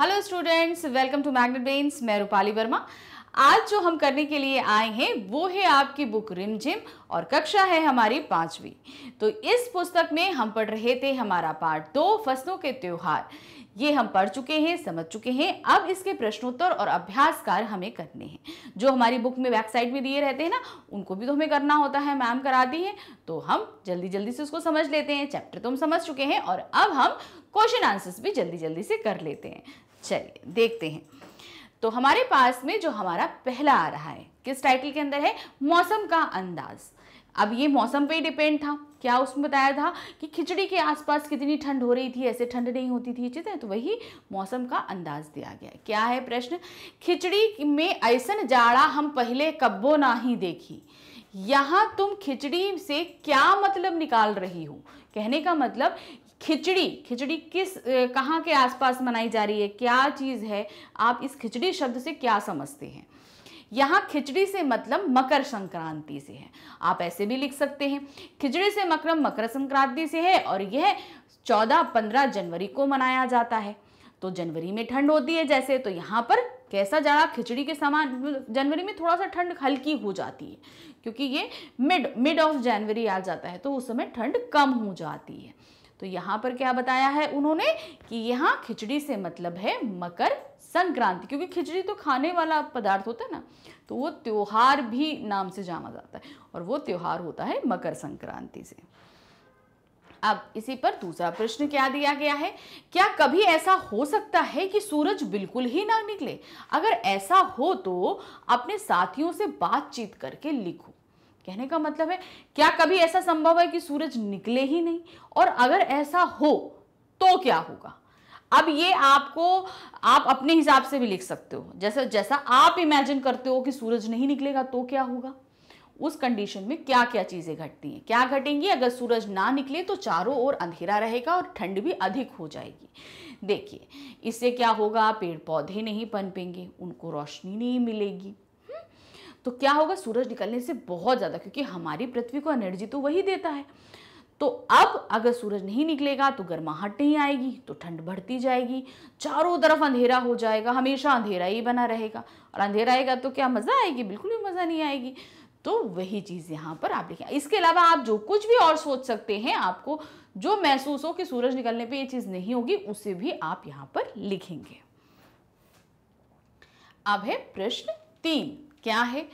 hello students welcome to Magnet Brains मैं रूपाली वर्मा आज जो हम करने के लिए आए हैं वो है आपकी बुक रिमझिम और कक्षा है हमारी पांचवी तो इस पुस्तक में हम पढ़ रहे थे हमारा पार्ट दो फसलों के त्यौहार ये हम पढ़ चुके हैं समझ चुके हैं अब इसके प्रश्नोत्तर और अभ्यास कार्य हमें करने हैं जो हमारी बुक में वेबसाइट में दिए रहते हैं ना उनको भी तो हमें करना होता है मैम कराती है तो हम जल्दी जल्दी से उसको समझ लेते हैं चैप्टर तो हम समझ चुके हैं और अब हम क्वेश्चन आंसर्स भी जल्दी जल्दी से कर लेते हैं चलिए देखते हैं तो हमारे पास में जो हमारा पहला आ रहा है किस टाइटल के अंदर है मौसम का अंदाज अब ये मौसम पे डिपेंड था क्या उसमें बताया था कि खिचड़ी के आसपास कितनी ठंड हो रही थी ऐसे ठंड नहीं होती थी चीज़ें तो वही मौसम का अंदाज दिया गया क्या है प्रश्न खिचड़ी में ऐसन जाड़ा हम पहले कब्बो ना ही देखी यहाँ तुम खिचड़ी से क्या मतलब निकाल रही हो कहने का मतलब खिचड़ी खिचड़ी किस कहाँ के आसपास मनाई जा रही है क्या चीज़ है आप इस खिचड़ी शब्द से क्या समझते हैं यहाँ खिचड़ी से मतलब मकर संक्रांति से है आप ऐसे भी लिख सकते हैं खिचड़ी से मकर मकर संक्रांति से है और यह चौदह पंद्रह जनवरी को मनाया जाता है तो जनवरी में ठंड होती है जैसे तो यहाँ पर कैसा रहा खिचड़ी के समान जनवरी में थोड़ा सा ठंड हल्की हो जाती है क्योंकि ये मिड मिड ऑफ जनवरी आ जाता है तो उस समय ठंड कम हो जाती है तो यहाँ पर क्या बताया है उन्होंने कि यहाँ खिचड़ी से मतलब है मकर संक्रांति क्योंकि खिचड़ी तो खाने वाला पदार्थ होता है ना तो वो त्यौहार भी नाम से जाना जाता है और वो त्यौहार होता है मकर संक्रांति से अब इसी पर दूसरा प्रश्न क्या दिया गया है क्या कभी ऐसा हो सकता है कि सूरज बिल्कुल ही ना निकले अगर ऐसा हो तो अपने साथियों से बातचीत करके लिखो कहने का मतलब है क्या कभी ऐसा संभव है कि सूरज निकले ही नहीं और अगर ऐसा हो तो क्या होगा अब ये आपको आप अपने हिसाब से भी लिख सकते हो जैसे जैसा आप इमेजिन करते हो कि सूरज नहीं निकलेगा तो क्या होगा उस कंडीशन में क्या क्या चीज़ें घटती हैं क्या घटेंगी अगर सूरज ना निकले तो चारों ओर अंधेरा रहेगा और ठंड भी अधिक हो जाएगी देखिए इससे क्या होगा पेड़ पौधे नहीं पनपेंगे उनको रोशनी नहीं मिलेगी तो क्या होगा सूरज निकलने से बहुत ज़्यादा क्योंकि हमारी पृथ्वी को एनर्जी तो वही देता है तो अब अगर सूरज नहीं निकलेगा तो गर्माहट नहीं आएगी तो ठंड बढ़ती जाएगी चारों तरफ अंधेरा हो जाएगा हमेशा अंधेरा ही बना रहेगा और अंधेरा आएगा तो क्या मज़ा आएगी बिल्कुल भी मज़ा नहीं आएगी तो वही चीज़ यहाँ पर आप लिखें इसके अलावा आप जो कुछ भी और सोच सकते हैं आपको जो महसूस हो कि सूरज निकलने पर ये चीज़ नहीं होगी उसे भी आप यहाँ पर लिखेंगे अब है प्रश्न तीन क्या है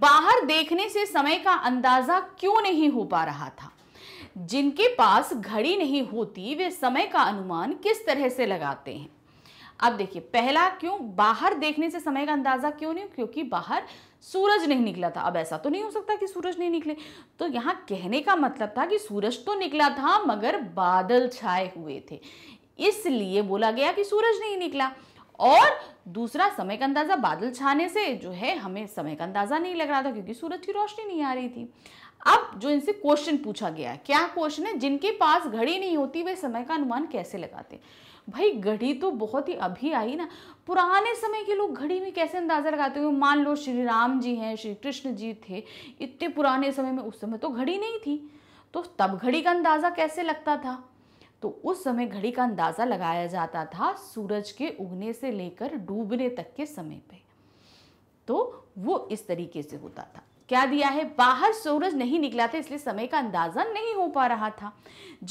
बाहर देखने से समय का अंदाजा क्यों नहीं हो पा रहा था जिनके पास घड़ी नहीं होती वे समय का अनुमान किस तरह से लगाते हैं अब देखिए पहला क्यों बाहर देखने से समय का अंदाजा क्यों नहीं क्योंकि बाहर सूरज नहीं निकला था अब ऐसा तो नहीं हो सकता कि सूरज नहीं निकले तो यहां कहने का मतलब था कि सूरज तो निकला था मगर बादल छाए हुए थे इसलिए बोला गया कि सूरज नहीं निकला और दूसरा समय का अंदाज़ा बादल छाने से जो है हमें समय का अंदाज़ा नहीं लग रहा था क्योंकि सूरज की रोशनी नहीं आ रही थी अब जो इनसे क्वेश्चन पूछा गया है क्या क्वेश्चन है जिनके पास घड़ी नहीं होती वे समय का अनुमान कैसे लगाते भाई घड़ी तो बहुत ही अभी आई ना पुराने समय के लोग घड़ी में कैसे अंदाज़ा लगाते हुए मान लो श्री राम जी हैं श्री कृष्ण जी थे इतने पुराने समय में उस समय तो घड़ी नहीं थी तो तब घड़ी का अंदाज़ा कैसे लगता था तो उस समय घड़ी का अंदाज़ा लगाया जाता था सूरज के उगने से लेकर डूबने तक के समय पे तो वो इस तरीके से होता था क्या दिया है बाहर सूरज नहीं निकला था इसलिए समय का अंदाज़ा नहीं हो पा रहा था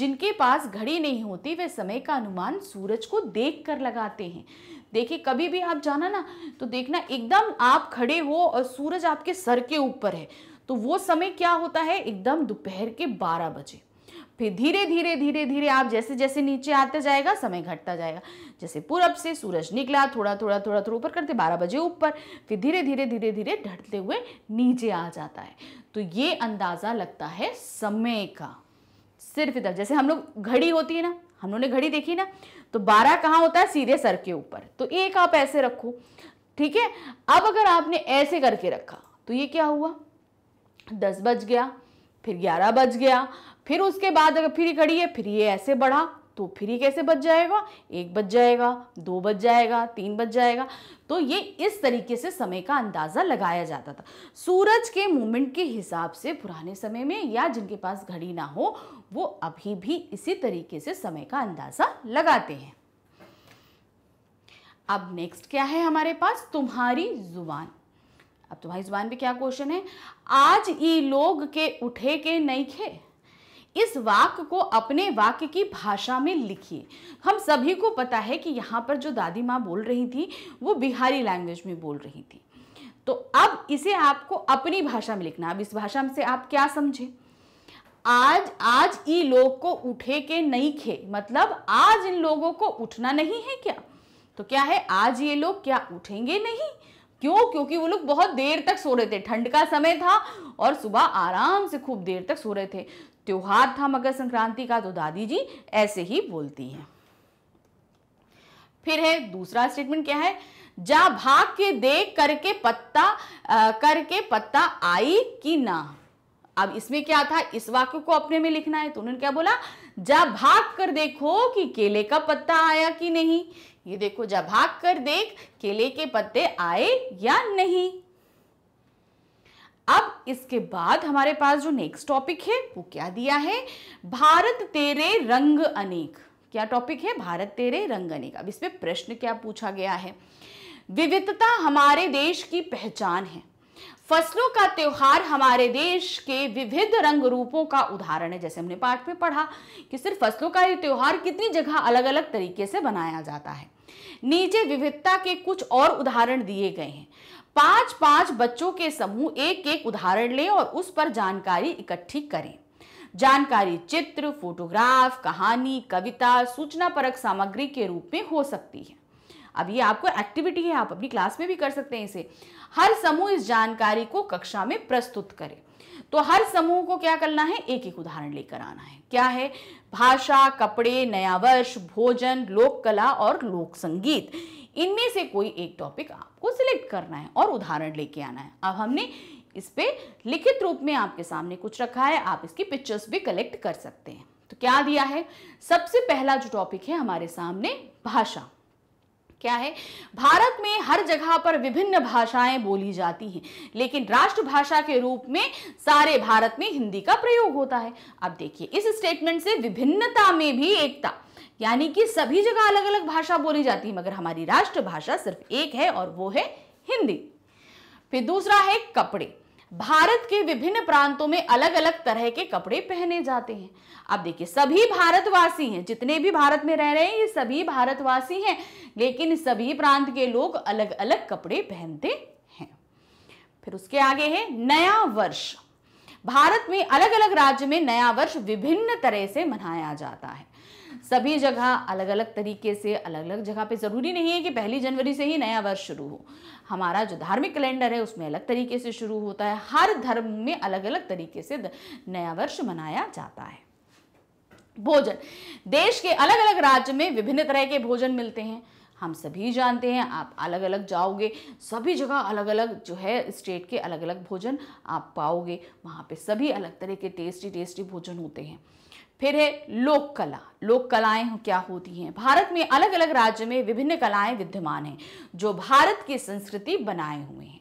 जिनके पास घड़ी नहीं होती वे समय का अनुमान सूरज को देख कर लगाते हैं देखिए कभी भी आप जाना ना तो देखना एकदम आप खड़े हो और सूरज आपके सर के ऊपर है तो वो समय क्या होता है एकदम दोपहर के बारह बजे फिर धीरे धीरे धीरे धीरे आप जैसे जैसे नीचे आते जाएगा समय घटता जाएगा जैसे पूरब से सूरज निकला थोड़ा थोड़ा थोड़ा थोड़ा ऊपर करते बारह बजे ऊपर फिर धीरे धीरे धीरे धीरे ढटते हुए नीचे आ जाता है तो ये अंदाज़ा लगता है समय का सिर्फ इधर जैसे हम लोग घड़ी होती है ना हम लोगों ने घड़ी देखी ना तो बारह कहाँ होता है सीधे सर के ऊपर तो एक आप ऐसे रखो ठीक है अब अगर आपने ऐसे करके रखा तो ये क्या हुआ दस बज गया फिर ग्यारह बज गया फिर उसके बाद अगर फिर खड़ी है फिर ये ऐसे बढ़ा तो फिर ये कैसे बच जाएगा एक बच जाएगा दो बच जाएगा तीन बच जाएगा तो ये इस तरीके से समय का अंदाज़ा लगाया जाता था सूरज के मूवमेंट के हिसाब से पुराने समय में या जिनके पास घड़ी ना हो वो अभी भी इसी तरीके से समय का अंदाज़ा लगाते हैं अब नेक्स्ट क्या है हमारे पास तुम्हारी जुबान अब तुम्हारी जुबान पे क्या क्वेश्चन है आज ई लोग के उठे के नहीं खे इस वाक्य को अपने वाक्य की भाषा में लिखिए हम सभी को पता है कि यहाँ पर जो दादी माँ बोल रही थी वो बिहारी लैंग्वेज में बोल रही थी तो अब इसे आपको अपनी भाषा में लिखना अब इस भाषा में से आप क्या समझे आज आज ई लोग को उठे के नहीं खे मतलब आज इन लोगों को उठना नहीं है क्या तो क्या है आज ये लोग क्या उठेंगे नहीं क्यों क्योंकि वो लोग बहुत देर तक सो रहे थे ठंड का समय था और सुबह आराम से खूब देर तक सो रहे थे त्यौहार था मकर संक्रांति का तो दादी जी ऐसे ही बोलती हैं फिर है दूसरा स्टेटमेंट क्या है जा भाग के देख करके पत्ता आ, करके पत्ता आई कि ना अब इसमें क्या था इस वाक्य को अपने में लिखना है तो उन्होंने क्या बोला जा भाग कर देखो कि केले का पत्ता आया कि नहीं ये देखो जा भाग कर देख केले के पत्ते आए या नहीं अब इसके बाद हमारे पास जो नेक्स्ट टॉपिक है वो क्या दिया है भारत तेरे रंग अनेक क्या टॉपिक है भारत तेरे रंग अनेक अब इसमें प्रश्न क्या पूछा गया है विविधता हमारे देश की पहचान है फसलों का त्यौहार हमारे देश के विविध रंग रूपों का उदाहरण है जैसे हमने पाठ में पढ़ा कि सिर्फ फसलों का ये त्यौहार कितनी जगह अलग अलग तरीके से बनाया जाता है नीचे विविधता के कुछ और उदाहरण दिए गए हैं पांच पांच बच्चों के समूह एक एक उदाहरण लें और उस पर जानकारी इकट्ठी करें जानकारी चित्र फोटोग्राफ कहानी कविता सूचना परक सामग्री के रूप में हो सकती है अब ये आपको एक्टिविटी है आप अपनी क्लास में भी कर सकते हैं इसे हर समूह इस जानकारी को कक्षा में प्रस्तुत करे तो हर समूह को क्या करना है एक एक उदाहरण लेकर आना है क्या है भाषा कपड़े नया वर्ष भोजन लोक कला और लोक संगीत इनमें से कोई एक टॉपिक आपको सिलेक्ट करना है और उदाहरण लेके आना है अब हमने इस पर लिखित रूप में आपके सामने कुछ रखा है आप इसकी पिक्चर्स भी कलेक्ट कर सकते हैं तो क्या दिया है सबसे पहला जो टॉपिक है हमारे सामने भाषा क्या है भारत में हर जगह पर विभिन्न भाषाएं बोली जाती हैं लेकिन राष्ट्रभाषा के रूप में सारे भारत में हिंदी का प्रयोग होता है अब देखिए इस स्टेटमेंट से विभिन्नता में भी एकता यानी कि सभी जगह अलग अलग भाषा बोली जाती है मगर हमारी राष्ट्रभाषा सिर्फ एक है और वो है हिंदी फिर दूसरा है कपड़े भारत के विभिन्न प्रांतों में अलग अलग तरह के कपड़े पहने जाते हैं अब देखिए सभी भारतवासी हैं जितने भी भारत में रह रहे हैं ये सभी भारतवासी हैं लेकिन सभी प्रांत के लोग अलग अलग कपड़े पहनते हैं फिर उसके आगे है नया वर्ष भारत में अलग अलग राज्य में नया वर्ष विभिन्न तरह से मनाया जाता है सभी जगह अलग अलग तरीके से अलग अलग जगह पे ज़रूरी नहीं है कि पहली जनवरी से ही नया वर्ष शुरू हो हमारा जो धार्मिक कैलेंडर है उसमें अलग तरीके से शुरू होता है हर धर्म में अलग अलग तरीके से नया वर्ष मनाया जाता है भोजन देश के अलग अलग राज्य में विभिन्न तरह के भोजन मिलते हैं हम सभी जानते हैं आप अलग अलग जाओगे सभी जगह अलग अलग जो है स्टेट के अलग अलग भोजन आप पाओगे वहाँ पे सभी अलग तरह के टेस्टी टेस्टी भोजन होते हैं फिर है लोक कला लोक कलाएं क्या होती हैं भारत में अलग अलग राज्य में विभिन्न कलाएं विद्यमान हैं जो भारत की संस्कृति बनाए हुए हैं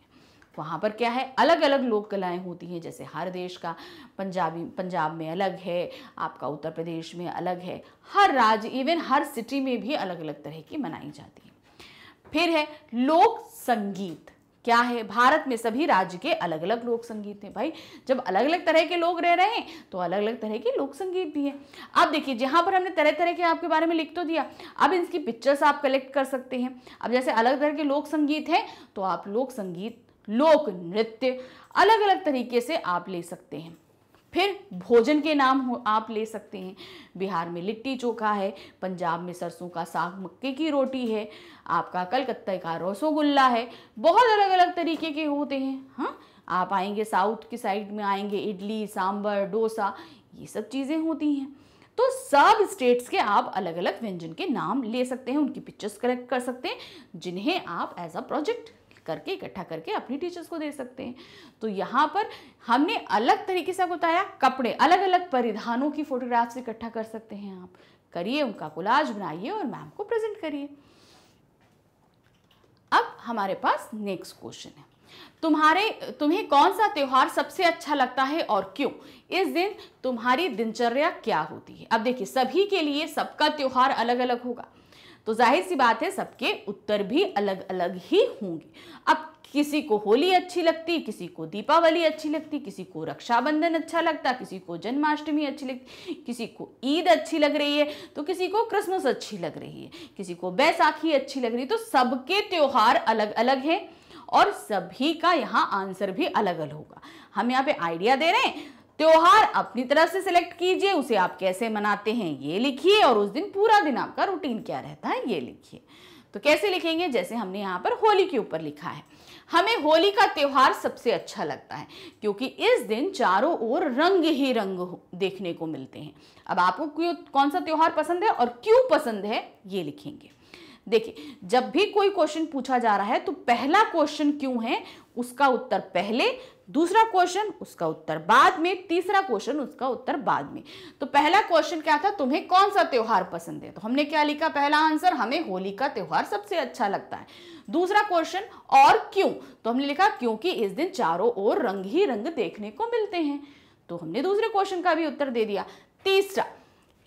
वहाँ पर क्या है अलग अलग लोक कलाएं होती हैं जैसे हर देश का पंजाबी पंजाब में अलग है आपका उत्तर प्रदेश में अलग है हर राज्य इवन हर सिटी में भी अलग अलग तरह की मनाई जाती है फिर है लोक संगीत क्या है भारत में सभी राज्य के अलग अलग लोक संगीत हैं भाई जब अलग अलग तरह के लोग रह रहे हैं तो अलग अलग तरह के लोक संगीत भी हैं अब देखिए जहाँ पर हमने तरह तरह के आपके बारे में लिख तो दिया अब इनकी पिक्चर्स आप कलेक्ट कर सकते हैं अब जैसे अलग तरह के लोक संगीत हैं तो आप लोक संगीत लोक नृत्य अलग अलग तरीके से आप ले सकते हैं फिर भोजन के नाम आप ले सकते हैं बिहार में लिट्टी चोखा है पंजाब में सरसों का साग मक्के की रोटी है आपका कलकत्ता का रसोगुल्ला है बहुत अलग अलग तरीके के होते हैं हाँ आप आएंगे साउथ की साइड में आएंगे इडली सांभर डोसा ये सब चीज़ें होती हैं तो सब स्टेट्स के आप अलग अलग व्यंजन के नाम ले सकते हैं उनकी पिक्चर्स करेक्ट कर सकते हैं जिन्हें आप एज अ प्रोजेक्ट करके इकट्ठा करके अपनी टीचर्स को दे सकते हैं तो यहाँ पर हमने अलग तरीके से आपको बताया कपड़े अलग अलग परिधानों की फोटोग्राफ्स इकट्ठा कर सकते हैं आप करिए उनका कोलाज बनाइए और मैम को प्रेजेंट करिए अब हमारे पास नेक्स्ट क्वेश्चन है तुम्हारे तुम्हें कौन सा त्यौहार सबसे अच्छा लगता है और क्यों इस दिन तुम्हारी दिनचर्या क्या होती है अब देखिए सभी के लिए सबका त्यौहार अलग अलग होगा तो जाहिर सी बात है सबके उत्तर भी अलग अलग ही होंगे अब किसी को होली अच्छी लगती किसी को दीपावली अच्छी लगती किसी को रक्षाबंधन अच्छा लगता किसी को जन्माष्टमी अच्छी लगती किसी को ईद अच्छी लग रही है तो किसी को क्रिसमस अच्छी लग रही है किसी को बैसाखी अच्छी लग रही है तो सबके त्यौहार अलग अलग हैं और सभी का यहाँ आंसर भी अलग अलग होगा हम यहाँ पे आइडिया दे रहे हैं त्योहार अपनी तरह से सिलेक्ट कीजिए उसे आप कैसे मनाते हैं ये लिखिए और उस दिन पूरा दिन आपका रूटीन क्या रहता है ये लिखिए तो कैसे लिखेंगे जैसे हमने यहाँ पर होली के ऊपर लिखा है हमें होली का त्यौहार सबसे अच्छा लगता है क्योंकि इस दिन चारों ओर रंग ही रंग देखने को मिलते हैं अब आपको क्यों कौन सा त्यौहार पसंद है और क्यों पसंद है ये लिखेंगे देखिए जब भी कोई क्वेश्चन पूछा जा रहा है तो पहला क्वेश्चन क्यों है उसका उत्तर पहले दूसरा क्वेश्चन उसका उत्तर बाद में तीसरा क्वेश्चन उसका उत्तर बाद में तो पहला क्वेश्चन क्या था तुम्हें कौन सा त्यौहार पसंद है तो हमने क्या लिखा पहला आंसर हमें होली का त्यौहार सबसे अच्छा लगता है दूसरा क्वेश्चन और क्यों तो हमने लिखा क्योंकि इस दिन चारों ओर रंग ही रंग देखने को मिलते हैं तो हमने दूसरे क्वेश्चन का भी उत्तर दे दिया तीसरा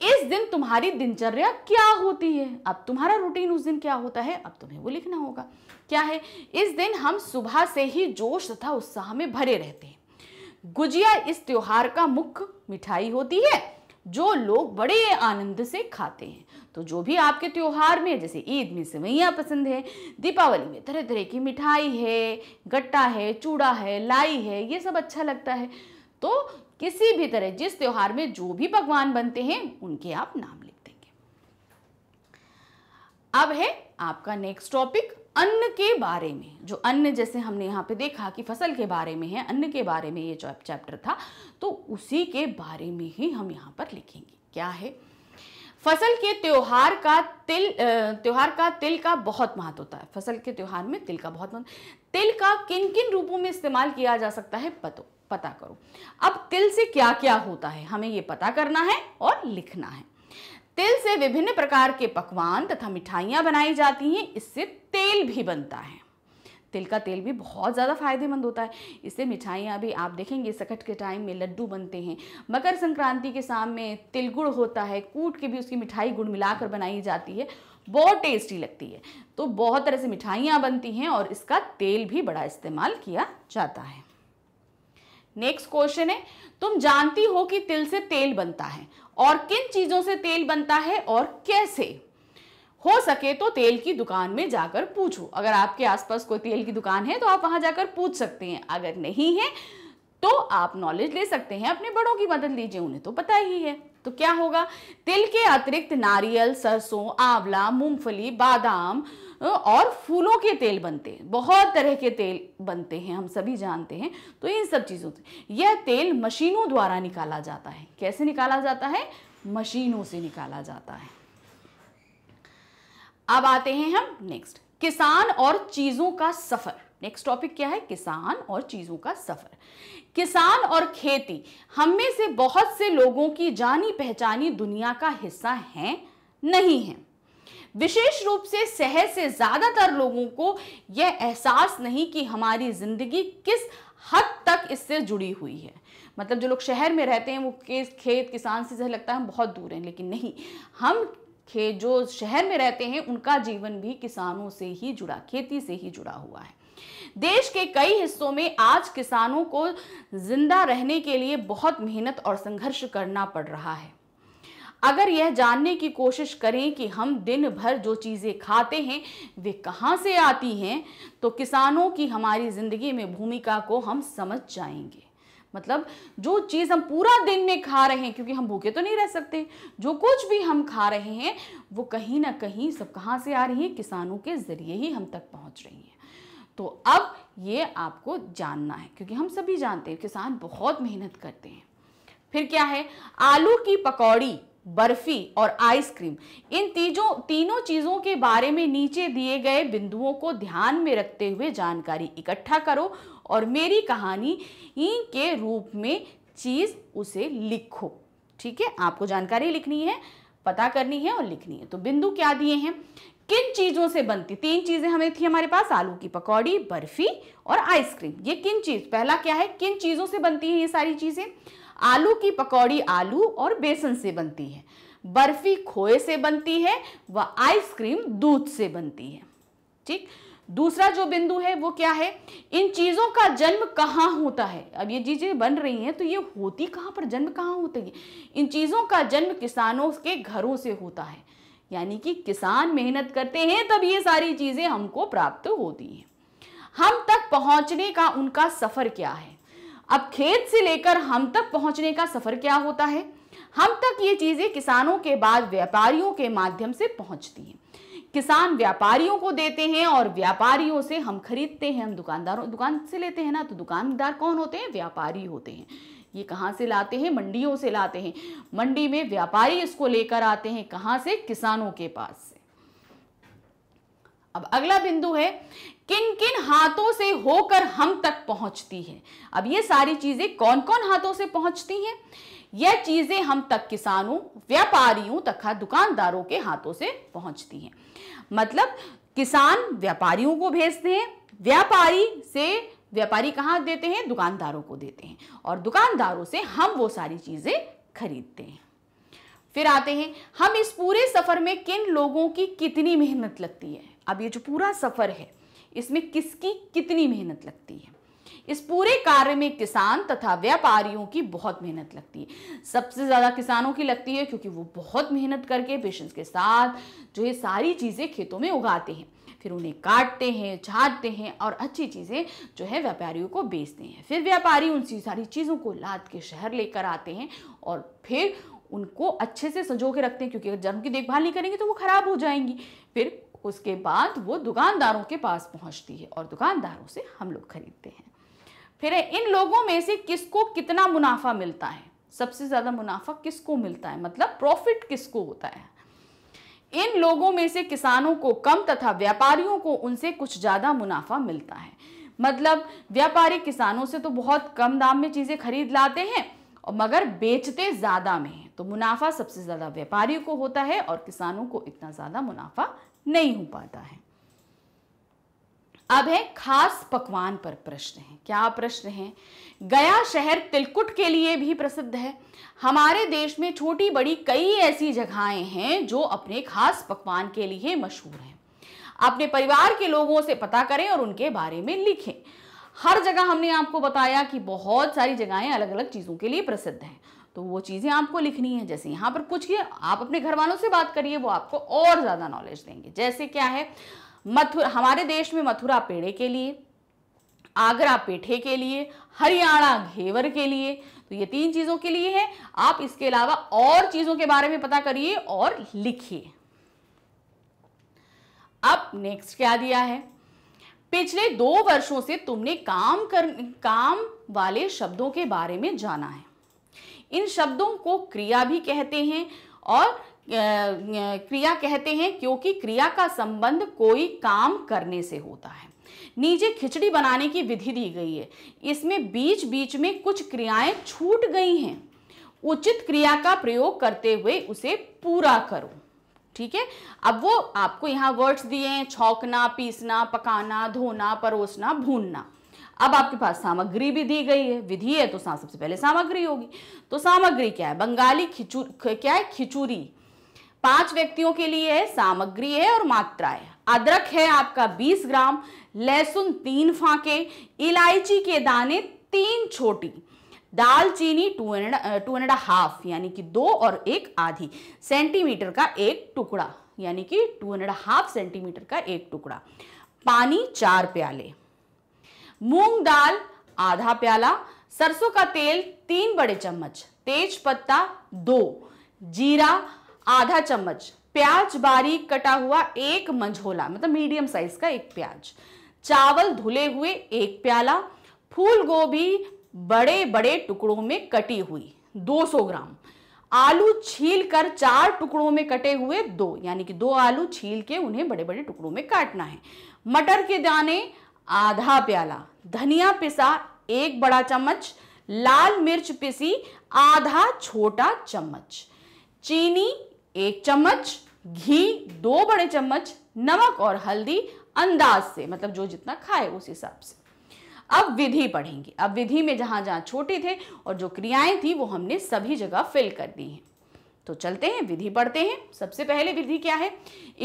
इस दिन तुम्हारी दिनचर्या क्या होती है अब तुम्हारा रूटीन उस दिन क्या होता है अब तुम्हें वो लिखना होगा क्या है इस दिन हम सुबह से ही जोश तथा उत्साह में भरे रहते हैं गुजिया इस त्योहार का मुख्य मिठाई होती है जो लोग बड़े आनंद से खाते हैं तो जो भी आपके त्योहार में जैसे ईद में सेवैयाँ पसंद है दीपावली में तरह तरह की मिठाई है गट्टा है चूड़ा है लाई है ये सब अच्छा लगता है तो किसी भी तरह जिस त्योहार में जो भी पकवान बनते हैं उनके आप नाम लिख देंगे अब है आपका नेक्स्ट टॉपिक अन्न के बारे में जो अन्न जैसे हमने यहाँ पे देखा कि फसल के बारे में है अन्न के बारे में ये चैप्टर था तो उसी के बारे में ही हम यहाँ पर लिखेंगे क्या है फसल के त्यौहार का तिल त्यौहार का तिल का बहुत महत्व होता है फसल के त्यौहार में तिल का बहुत महत्व तिल का किन किन रूपों में इस्तेमाल किया जा सकता है पतो पता करो अब तिल से क्या क्या होता है हमें ये पता करना है और लिखना है तिल से विभिन्न प्रकार के पकवान तथा मिठाइयाँ बनाई जाती हैं इससे तेल भी बनता है तिल का तेल भी बहुत ज़्यादा फायदेमंद होता है इससे मिठाइयाँ भी आप देखेंगे सकट के टाइम में लड्डू बनते हैं मकर संक्रांति के सामने तिल तिलगुड़ होता है कूट के भी उसकी मिठाई गुड़ मिलाकर बनाई जाती है बहुत टेस्टी लगती है तो बहुत तरह से मिठाइयाँ बनती हैं और इसका तेल भी बड़ा इस्तेमाल किया जाता है नेक्स्ट क्वेश्चन है तुम जानती हो कि तिल से तेल बनता है और किन चीज़ों से तेल बनता है और कैसे हो सके तो तेल की दुकान में जाकर पूछो अगर आपके आसपास कोई तेल की दुकान है तो आप वहां जाकर पूछ सकते हैं अगर नहीं है तो आप नॉलेज ले सकते हैं अपने बड़ों की मदद लीजिए उन्हें तो पता ही है तो क्या होगा तिल के अतिरिक्त नारियल सरसों आंवला मूंगफली बादाम और फूलों के तेल बनते हैं बहुत तरह के तेल बनते हैं हम सभी जानते हैं तो इन सब चीज़ों से यह तेल मशीनों द्वारा निकाला जाता है कैसे निकाला जाता है मशीनों से निकाला जाता है अब आते हैं हम नेक्स्ट किसान और चीज़ों का सफ़र नेक्स्ट टॉपिक क्या है किसान और चीज़ों का सफ़र किसान और खेती हम में से बहुत से लोगों की जानी पहचानी दुनिया का हिस्सा है नहीं है विशेष रूप से शहर से ज़्यादातर लोगों को यह एहसास नहीं कि हमारी ज़िंदगी किस हद तक इससे जुड़ी हुई है मतलब जो लोग शहर में रहते हैं वो खेत किसान से जैसे लगता है हम बहुत दूर हैं लेकिन नहीं हम खे जो शहर में रहते हैं उनका जीवन भी किसानों से ही जुड़ा खेती से ही जुड़ा हुआ है देश के कई हिस्सों में आज किसानों को जिंदा रहने के लिए बहुत मेहनत और संघर्ष करना पड़ रहा है अगर यह जानने की कोशिश करें कि हम दिन भर जो चीज़ें खाते हैं वे कहाँ से आती हैं तो किसानों की हमारी ज़िंदगी में भूमिका को हम समझ जाएंगे मतलब जो चीज़ हम पूरा दिन में खा रहे हैं क्योंकि हम भूखे तो नहीं रह सकते जो कुछ भी हम खा रहे हैं वो कहीं ना कहीं सब कहाँ से आ रही है किसानों के ज़रिए ही हम तक पहुँच रही हैं तो अब ये आपको जानना है क्योंकि हम सभी जानते हैं किसान बहुत मेहनत करते हैं फिर क्या है आलू की पकौड़ी बर्फी और आइसक्रीम इन तीजों तीनों चीज़ों के बारे में नीचे दिए गए बिंदुओं को ध्यान में रखते हुए जानकारी इकट्ठा करो और मेरी कहानी के रूप में चीज़ उसे लिखो ठीक है आपको जानकारी लिखनी है पता करनी है और लिखनी है तो बिंदु क्या दिए हैं किन चीज़ों से बनती तीन चीज़ें हमें थी हमारे पास आलू की पकौड़ी बर्फी और आइसक्रीम ये किन चीज़ पहला क्या है किन चीज़ों से बनती है ये सारी चीज़ें आलू की पकौड़ी आलू और बेसन से बनती है बर्फ़ी खोए से बनती है व आइसक्रीम दूध से बनती है ठीक दूसरा जो बिंदु है वो क्या है इन चीज़ों का जन्म कहाँ होता है अब ये चीज़ें बन रही हैं तो ये होती कहाँ पर जन्म कहाँ होती है इन चीज़ों का जन्म किसानों के घरों से होता है यानी कि किसान मेहनत करते हैं तब ये सारी चीज़ें हमको प्राप्त होती हैं हम तक पहुँचने का उनका सफ़र क्या है अब खेत से लेकर हम तक पहुंचने का सफर क्या होता है हम तक ये चीजें किसानों के बाद व्यापारियों के माध्यम से पहुंचती हैं किसान व्यापारियों को देते हैं और व्यापारियों से हम खरीदते हैं हम दुकानदारों दुकान से लेते हैं ना तो दुकानदार कौन होते हैं व्यापारी होते हैं ये कहाँ से लाते हैं मंडियों से लाते हैं मंडी में व्यापारी इसको लेकर आते हैं कहाँ से किसानों के पास से अब अगला बिंदु है किन किन हाथों से होकर हम तक पहुंचती है अब ये सारी चीजें कौन कौन हाथों से पहुंचती हैं यह चीजें हम तक किसानों व्यापारियों तथा दुकानदारों के हाथों से पहुंचती हैं मतलब किसान व्यापारियों को भेजते हैं व्यापारी से व्यापारी कहाँ देते हैं दुकानदारों को देते हैं और दुकानदारों से हम वो सारी चीज़ें खरीदते हैं फिर आते हैं हम इस पूरे सफ़र में किन लोगों की कितनी मेहनत लगती है अब ये जो पूरा सफ़र है इसमें किसकी कितनी मेहनत लगती है इस पूरे कार्य में किसान तथा व्यापारियों की बहुत मेहनत लगती है सबसे ज़्यादा किसानों की लगती है क्योंकि वो बहुत मेहनत करके पेशेंस के साथ जो ये सारी चीज़ें खेतों में उगाते हैं फिर उन्हें काटते हैं छाटते हैं और अच्छी चीज़ें जो है व्यापारियों को बेचते हैं फिर व्यापारी उन सारी चीज़ों को लाद के शहर लेकर आते हैं और फिर उनको अच्छे से सजो के रखते हैं क्योंकि अगर जन्म की देखभाल नहीं करेंगे तो वो खराब हो जाएंगी फिर उसके बाद वो दुकानदारों के पास पहुंचती है और दुकानदारों से हम लोग खरीदते हैं फिर इन लोगों में से किसको कितना मुनाफा मिलता है सबसे ज़्यादा मुनाफा किसको मिलता है मतलब प्रॉफिट किसको होता है इन लोगों में से किसानों को कम तथा व्यापारियों को उनसे कुछ ज़्यादा मुनाफा मिलता है मतलब व्यापारी किसानों से तो बहुत कम दाम में चीज़ें खरीद लाते हैं और मगर बेचते ज़्यादा में हैं तो मुनाफा सबसे ज़्यादा व्यापारियों को होता है और किसानों को इतना ज़्यादा मुनाफा नहीं हो पाता है अब है खास पकवान पर प्रश्न है क्या प्रश्न है गया शहर तिलकुट के लिए भी प्रसिद्ध है हमारे देश में छोटी बड़ी कई ऐसी जगहें हैं जो अपने खास पकवान के लिए मशहूर हैं अपने परिवार के लोगों से पता करें और उनके बारे में लिखें हर जगह हमने आपको बताया कि बहुत सारी जगहें अलग अलग चीज़ों के लिए प्रसिद्ध हैं तो वो चीज़ें आपको लिखनी है जैसे यहाँ पर कुछ ये आप अपने घर वालों से बात करिए वो आपको और ज़्यादा नॉलेज देंगे जैसे क्या है मथुरा हमारे देश में मथुरा पेड़े के लिए आगरा पेठे के लिए हरियाणा घेवर के लिए तो ये तीन चीज़ों के लिए है आप इसके अलावा और चीज़ों के बारे में पता करिए और लिखिए अब नेक्स्ट क्या दिया है पिछले दो वर्षों से तुमने काम कर काम वाले शब्दों के बारे में जाना है इन शब्दों को क्रिया भी कहते हैं और क्रिया कहते हैं क्योंकि क्रिया का संबंध कोई काम करने से होता है नीचे खिचड़ी बनाने की विधि दी गई है इसमें बीच बीच में कुछ क्रियाएं छूट गई हैं उचित क्रिया का प्रयोग करते हुए उसे पूरा करो ठीक है अब वो आपको यहाँ वर्ड्स दिए हैं छौकना पीसना पकाना धोना परोसना भूनना अब आपके पास सामग्री भी दी गई है विधि है तो सबसे पहले सामग्री होगी तो सामग्री क्या है बंगाली खिचू क्या है खिचूरी पांच व्यक्तियों के लिए है सामग्री है और मात्रा है अदरक है आपका 20 ग्राम लहसुन तीन फांके इलायची के दाने तीन छोटी दालचीनी two and two and half यानी कि दो और एक आधी सेंटीमीटर का एक टुकड़ा यानी कि टू एंड हाफ सेंटीमीटर का एक टुकड़ा पानी चार प्याले मूंग दाल आधा प्याला सरसों का तेल तीन बड़े चम्मच तेज पत्ता दो जीरा आधा चम्मच प्याज बारीक कटा हुआ एक मंझोला मतलब मीडियम साइज का एक प्याज चावल धुले हुए एक प्याला फूल गोभी बड़े बड़े टुकड़ों में कटी हुई 200 ग्राम आलू छील कर चार टुकड़ों में कटे हुए दो यानी कि दो आलू छील के उन्हें बड़े बड़े टुकड़ों में काटना है मटर के दाने आधा प्याला धनिया पिसा एक बड़ा चम्मच लाल मिर्च पिसी आधा छोटा चम्मच चीनी एक चम्मच घी दो बड़े चम्मच नमक और हल्दी अंदाज से मतलब जो जितना खाए उस हिसाब से अब विधि पढ़ेंगे अब विधि में जहाँ जहाँ छोटे थे और जो क्रियाएं थी वो हमने सभी जगह फिल कर दी हैं तो चलते हैं विधि पढ़ते हैं सबसे पहले विधि क्या है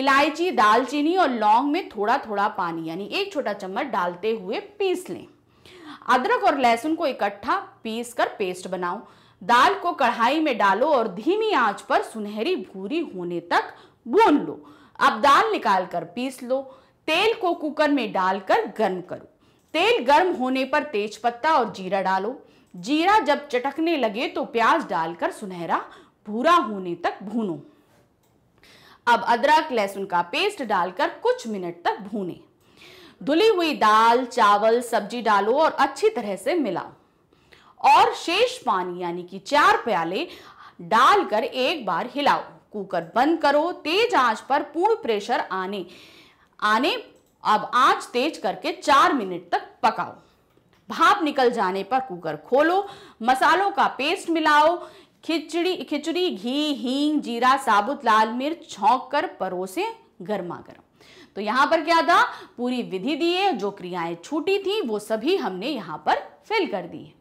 इलायची दालचीनी और लौंग में थोड़ा थोड़ा पानी यानी एक छोटा चम्मच डालते हुए पीस लें अदरक और लहसुन को इकट्ठा पीस कर पेस्ट बनाओ दाल को कढ़ाई में डालो और धीमी आंच पर सुनहरी भूरी होने तक भून लो अब दाल निकाल कर पीस लो तेल को कुकर में डालकर गर्म करो तेल गर्म होने पर तेज पत्ता और जीरा डालो जीरा जब चटकने लगे तो प्याज डालकर सुनहरा भूरा होने तक भूनो अब अदरक लहसुन का पेस्ट डालकर कुछ मिनट तक भूने धुली हुई दाल चावल सब्जी डालो और अच्छी तरह से मिलाओ और शेष पानी यानी कि चार प्याले डालकर एक बार हिलाओ कुकर बंद करो तेज आंच पर पूर्ण प्रेशर आने आने अब आंच तेज करके चार मिनट तक पकाओ भाप निकल जाने पर कुकर खोलो मसालों का पेस्ट मिलाओ खिचड़ी खिचड़ी घी हींग जीरा साबुत लाल मिर्च छोंक कर परोसे गर्मा गर्म तो यहां पर क्या था पूरी विधि दी है जो क्रियाएं छूटी थी वो सभी हमने यहां पर फिल कर दी है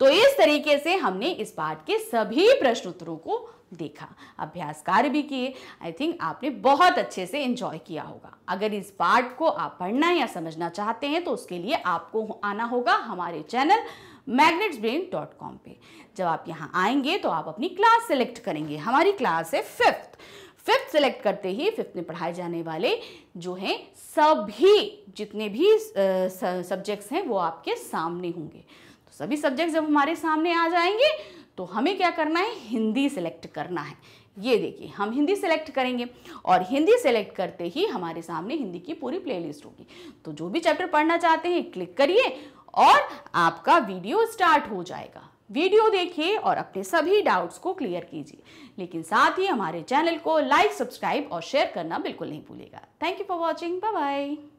तो इस तरीके से हमने इस पाठ के सभी प्रश्न उत्तरों को देखा अभ्यास कार्य भी किए आई थिंक आपने बहुत अच्छे से इंजॉय किया होगा अगर इस पाठ को आप पढ़ना या समझना चाहते हैं तो उसके लिए आपको आना होगा हमारे चैनल magnetsbrain.com पे जब आप यहाँ आएंगे तो आप अपनी क्लास सेलेक्ट करेंगे हमारी क्लास है फिफ्थ फिफ्थ सेलेक्ट करते ही फिफ्थ में पढ़ाए जाने वाले जो हैं सभी जितने भी सब्जेक्ट्स हैं वो आपके सामने होंगे तो सभी सब्जेक्ट जब हमारे सामने आ जाएंगे तो हमें क्या करना है हिंदी सेलेक्ट करना है ये देखिए हम हिंदी सेलेक्ट करेंगे और हिंदी सेलेक्ट करते ही हमारे सामने हिंदी की पूरी प्लेलिस्ट होगी तो जो भी चैप्टर पढ़ना चाहते हैं क्लिक करिए और आपका वीडियो स्टार्ट हो जाएगा वीडियो देखिए और अपने सभी डाउट्स को क्लियर कीजिए लेकिन साथ ही हमारे चैनल को लाइक सब्सक्राइब और शेयर करना बिल्कुल नहीं भूलेगा thank you for watching bye